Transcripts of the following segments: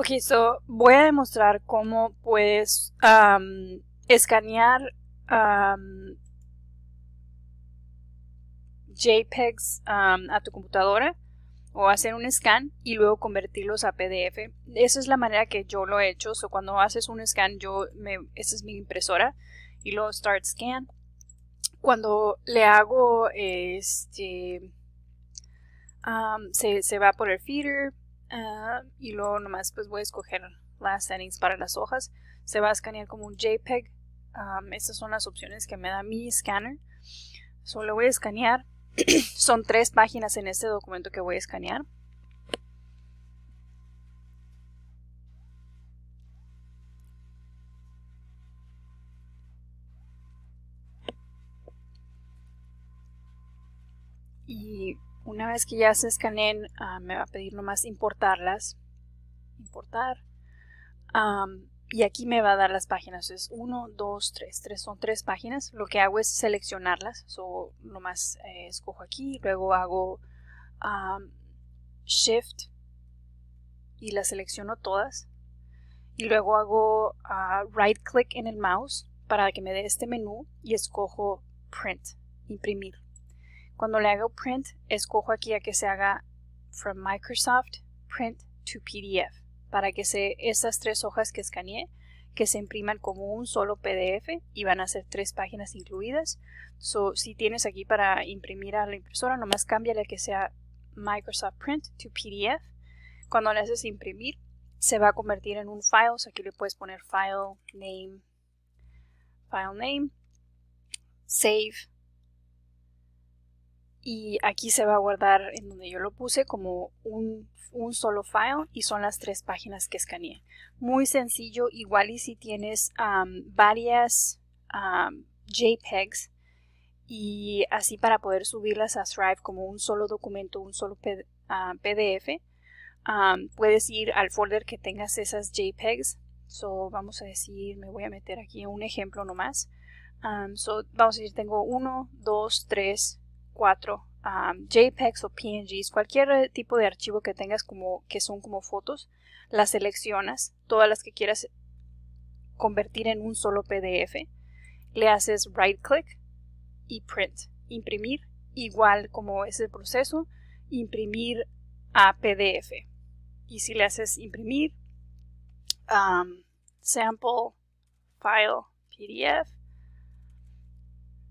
Ok, so voy a demostrar cómo puedes escanear JPEGs a tu computadora o hacer un scan y luego convertirlos a PDF. Esa es la manera que yo lo he hecho. So, cuando haces un scan, yo me, esta es mi impresora y luego start scan. Cuando le hago este, se, se, va por el feeder Ah, y luego nomás pues voy a escoger las settings para las hojas. Se va a escanear como un JPEG. Ah, estas son las opciones que me da mi scanner. Solo voy a escanear. son tres páginas en este documento que voy a escanear. Y una vez que ya se escaneen, ah, me va a pedir nomás importarlas. Importar. y aquí me va a dar las páginas. Es 1, 2, 3. son tres páginas. Lo que hago es seleccionarlas. So, nomás eh, escojo aquí. Luego hago Shift. Y las selecciono todas. Y luego hago ah, right click en el mouse para que me dé este menú y escojo print, imprimir. Cuando le hago print, escojo aquí a que se haga from Microsoft print to PDF para que se, esas tres hojas que escaneé que se impriman como un solo PDF y van a ser tres páginas incluidas. So, si tienes aquí para imprimir a la impresora, nomás cámbiale que sea Microsoft Print to PDF. Cuando le haces imprimir, se va a convertir en un file. aquí le puedes poner file name, file name, save, y aquí se va a guardar en donde yo lo puse como un, solo file y son las tres páginas que escaneé. Muy sencillo, igual y si tienes varias JPEGs y así para poder subirlas a Thrive como un solo documento, un solo PDF, ah, puedes ir al folder que tengas esas JPEGs. So, vamos a decir, me voy a meter aquí un ejemplo nomás. so, vamos a decir, tengo uno, dos, tres... 4. JPEGs o PNGs, cualquier eh, tipo de archivo que tengas como que son como fotos, las seleccionas, todas las que quieras convertir en un solo PDF, le haces right click y print, imprimir, igual como es el proceso, imprimir a PDF. Y si le haces imprimir, sample, file, PDF,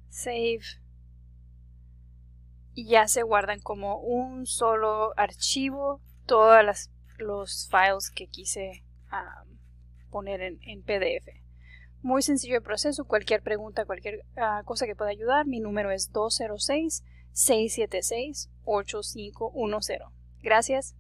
save, y ya se guardan como un solo archivo todos los files que quise ah, poner en, PDF. Muy sencillo el proceso, cualquier pregunta, cualquier ah, cosa que pueda ayudar, mi número es 206-676-8510. Gracias.